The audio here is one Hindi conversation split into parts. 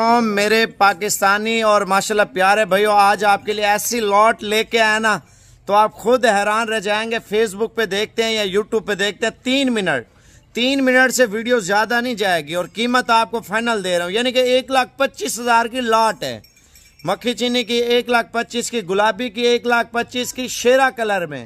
वालेकुम मेरे पाकिस्तानी और माशाल्लाह प्यारे भाइयों आज आपके लिए ऐसी लॉट लेके आए ना तो आप खुद हैरान रह जाएंगे फेसबुक पे देखते हैं या यूट्यूब पे देखते हैं तीन मिनट तीन मिनट से वीडियो ज़्यादा नहीं जाएगी और कीमत आपको फाइनल दे रहा हूँ यानी कि एक लाख पच्चीस हज़ार की लॉट है मक्खी चीनी की एक लाख पच्चीस की गुलाबी की एक लाख पच्चीस की शेरा कलर में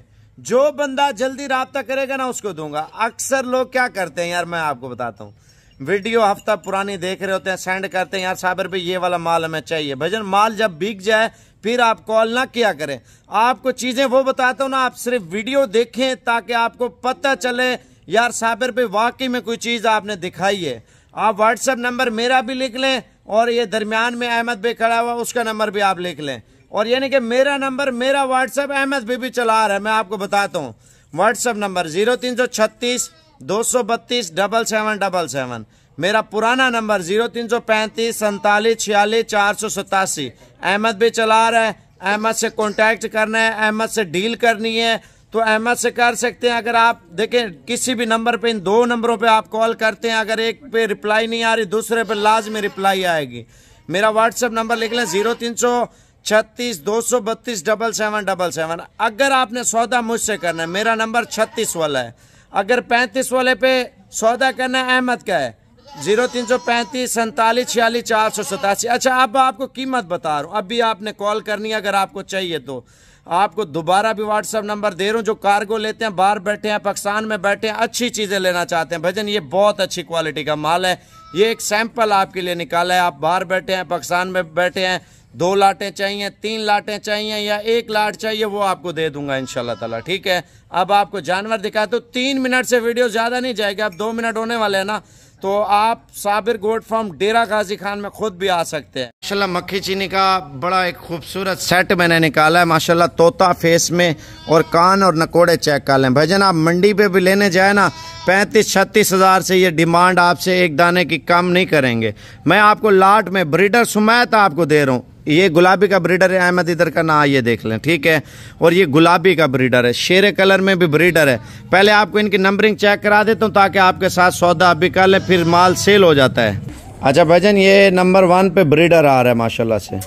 जो बंदा जल्दी रबता करेगा ना उसको दूंगा अक्सर लोग क्या करते हैं यार मैं आपको बताता हूँ वीडियो हफ्ता पुरानी देख रहे होते हैं सेंड करते हैं यार साबिर भाई ये वाला माल हमें चाहिए भजन माल जब बिक जाए फिर आप कॉल ना किया करें आपको चीज़ें वो बताता हूँ ना आप सिर्फ वीडियो देखें ताकि आपको पता चले यार साबिर भाई वाकई में कोई चीज़ आपने दिखाई है आप व्हाट्सएप नंबर मेरा भी लिख लें और ये दरमियान में अहमद भाई खड़ा हुआ उसका नंबर भी आप लिख लें और यानी कि मेरा नंबर मेरा व्हाट्सएप अहमद भी चला रहा है मैं आपको बताता हूँ व्हाट्सएप नंबर जीरो तीन सौ छत्तीस दो सौ बत्तीस डबल सेवन डबल सेवन मेरा पुराना नंबर जीरो तीन सौ पैंतीस सैतालीस छियालीस चार सौ सतासी अहमद भी चला रहा है अहमद से कांटेक्ट करना है अहमद से डील करनी है तो अहमद से कर सकते हैं अगर आप देखें किसी भी नंबर पे इन दो नंबरों पे आप कॉल करते हैं अगर एक पे रिप्लाई नहीं आ रही दूसरे पे लाजमी रिप्लाई आएगी मेरा व्हाट्सअप नंबर लिख लें जीरो तीन सौ छत्तीस दो सौ बत्तीस डबल सेवन डबल सेवन अगर आपने सौदा मुझसे करना है मेरा नंबर छत्तीस वाला है अगर पैंतीस वाले पे सौदा करना अहमद का है जीरो तीन सौ पैंतीस सैंतालीस छियालीस चार सौ सतासी अच्छा अब आपको कीमत बता रहा हूँ अभी आपने कॉल करनी है अगर आपको चाहिए तो आपको दोबारा भी व्हाट्सअप नंबर दे रहा हूँ जो कार्गो लेते हैं बाहर बैठे हैं पाकिस्तान में बैठे हैं अच्छी चीज़ें लेना चाहते हैं भजन ये बहुत अच्छी क्वालिटी का माल है ये एक सैंपल आपके लिए निकाला है आप बाहर बैठे हैं पाकिस्तान में बैठे हैं दो लाटें चाहिए तीन लाटें चाहिए या एक लाट चाहिए वो आपको दे दूंगा इन ताला ठीक है अब आपको जानवर दिखा तो तीन मिनट से वीडियो ज़्यादा नहीं जाएगा अब दो मिनट होने वाले हैं ना तो आप साबिर गोड फॉर्म डेरा गाजी खान में खुद भी आ सकते हैं माशाला मक्खी चीनी का बड़ा एक खूबसूरत सेट मैंने निकाला है माशाला तोता फेस में और कान और नकोड़े चेक कर लें भाईजान आप मंडी पर भी लेने जाए ना पैंतीस छत्तीस हज़ार से ये डिमांड आपसे एक दाने की कम नहीं करेंगे मैं आपको लाट में ब्रिडर सुमैत आपको दे रहा हूँ ये गुलाबी का ब्रीडर है अहमद इधर का ना ये देख लें ठीक है और ये गुलाबी का ब्रीडर है शेर कलर में भी ब्रीडर है पहले आपको इनकी नंबरिंग चेक करा देता हूँ ताकि आपके साथ सौदा अभी कर लें फिर माल सेल हो जाता है अच्छा भजन ये नंबर वन पे ब्रीडर आ रहा है माशाल्लाह से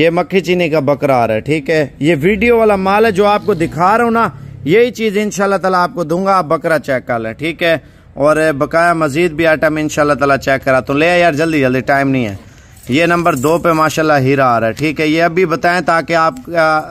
ये मक्खी चीनी का बकरा आ रहा है ठीक है ये वीडियो वाला माल है जो आपको दिखा रहा हूँ ना यही चीज़ इन ताला आपको दूंगा आप बकरा चेक कर लें ठीक है और बकाया मजीद भी आइटम इन तला चेक करा तो ले यार जल्दी जल्दी टाइम नहीं है ये नंबर दो पे माशाल्लाह हीरा आ रहा है ठीक है ये अभी बताएं ताकि आप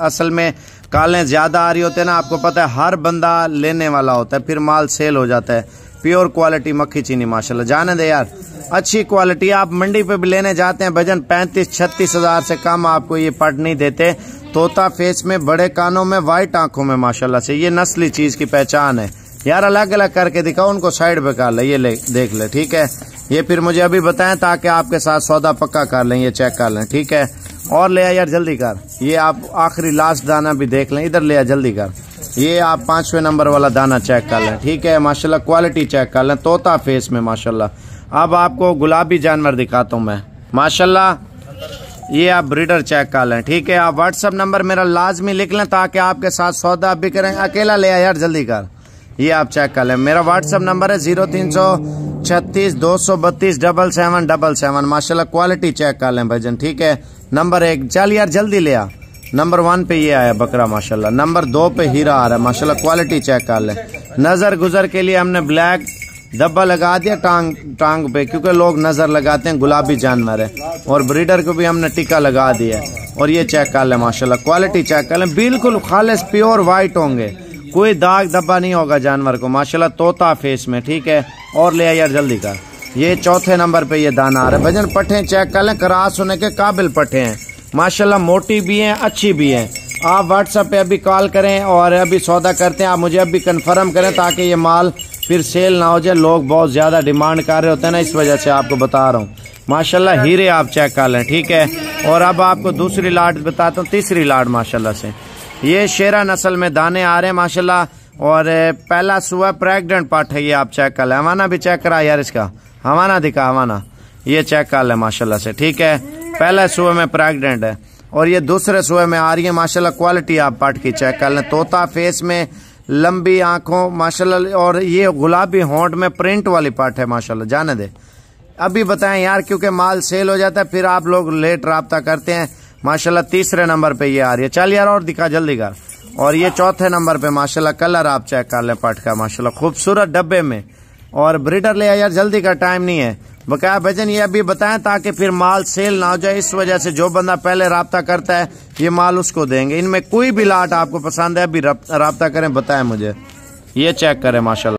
असल में कालें ज़्यादा आ रही होते हैं ना आपको पता है हर बंदा लेने वाला होता है फिर माल सेल हो जाता है प्योर क्वालिटी मक्खी चीनी माशाल्लाह जाने दे यार अच्छी क्वालिटी आप मंडी पे भी लेने जाते हैं भजन पैंतीस छत्तीस हज़ार से कम आपको ये पट नहीं देते तोता फेस में बड़े कानों में वाइट आंखों में माशाला से ये नस्ली चीज़ की पहचान है यार अलग अलग करके दिखाओ उनको साइड पे कर ले ये ले देख ले ठीक है ये फिर मुझे अभी बताएं ताकि आपके साथ सौदा पक्का कर लें ये चेक कर लें ठीक है और ले यार जल्दी कर ये आप आखिरी लास्ट दाना भी देख लें इधर ले आ जल्दी कर ये आप पाँचवें नंबर वाला दाना चेक कर लें ठीक है माशाल्लाह क्वालिटी चेक कर लें तोता फेस में माशाल्लाह अब आपको गुलाबी जानवर दिखाता हूँ मैं माशाल्लाह ये आप ब्रीडर चेक कर लें ठीक है आप व्हाट्सअप नंबर मेरा लाजमी लिख लें ताकि आपके साथ सौदा भी करें अकेला ले आया यार जल्दी कर ये आप चेक कर लें मेरा व्हाट्सअप नंबर है जीरो तीन सौ छत्तीस दो सौ बत्तीस डबल सेवन डबल सेवन माशाला क्वालिटी चेक कर लें भजन ठीक है नंबर एक चल यार जल्दी ले आ नंबर वन पे ये आया बकरा माशाल्लाह नंबर दो पे हीरा आ रहा है माशाल्लाह क्वालिटी चेक कर लें नज़र गुजर के लिए हमने ब्लैक डब्बा लगा दिया टांग टांग पे क्योंकि लोग नज़र लगाते हैं गुलाबी जानवर है और ब्रीडर को भी हमने टीका लगा दिया और ये चेक कर लें माशाल्लाह क्वालिटी चेक कर लें बिल्कुल खालिश प्योर वाइट होंगे कोई दाग धब्बा नहीं होगा जानवर को माशाल्लाह तोता फेस में ठीक है और ले यार जल्दी का ये चौथे नंबर पे ये दाना आ रहा है भजन पटे चेक कर लें क्रास होने के काबिल पटे हैं माशाल्लाह मोटी भी हैं अच्छी भी हैं आप व्हाट्सएप पे अभी कॉल करें और अभी सौदा करते हैं आप मुझे अभी कन्फर्म करें ताकि ये माल फिर सेल ना हो जाए लोग बहुत ज़्यादा डिमांड कर रहे होते हैं ना इस वजह से आपको बता रहा हूँ माशाल्लाह हीरे आप चेक कर लें ठीक है और अब आपको दूसरी लाट बताता हूँ तीसरी लाट माशाल्लाह से ये शेरा नस्ल में दाने आ रहे हैं माशाल्लाह और पहला सुबह प्रेगनेंट पार्ट है ये आप चेक कर लें हवाना भी चेक करा यार इसका हवाना दिखा हवाना ये चेक कर लें माशाल्लाह से ठीक है पहला सुबह में प्रेगनेंट है और ये दूसरे सुबह में आ रही है माशाल्लाह क्वालिटी आप पार्ट की चेक कर लें तोता फेस में लंबी आंखों माशाल्लाह और ये गुलाबी होंठ में प्रिंट वाली पार्ट है माशाल्लाह जाने दे अभी बताएं यार क्योंकि माल सेल हो जाता है फिर आप लोग लेट रहा करते हैं माशाल्लाह तीसरे नंबर पे ये आ रही है चल यार और दिखा जल्दी कर और ये चौथे नंबर पे माशाल्लाह कलर आप चेक कर लें पट का माशाल्लाह खूबसूरत डब्बे में और ब्रिडर ले यार जल्दी का टाइम नहीं है बकाया भजन ये अभी बताएं ताकि फिर माल सेल ना हो जाए इस वजह से जो बंदा पहले रबता करता है ये माल उसको देंगे इनमें कोई भी लाट आपको पसंद है अभी रबता करें बताएं मुझे ये चेक करें माशाला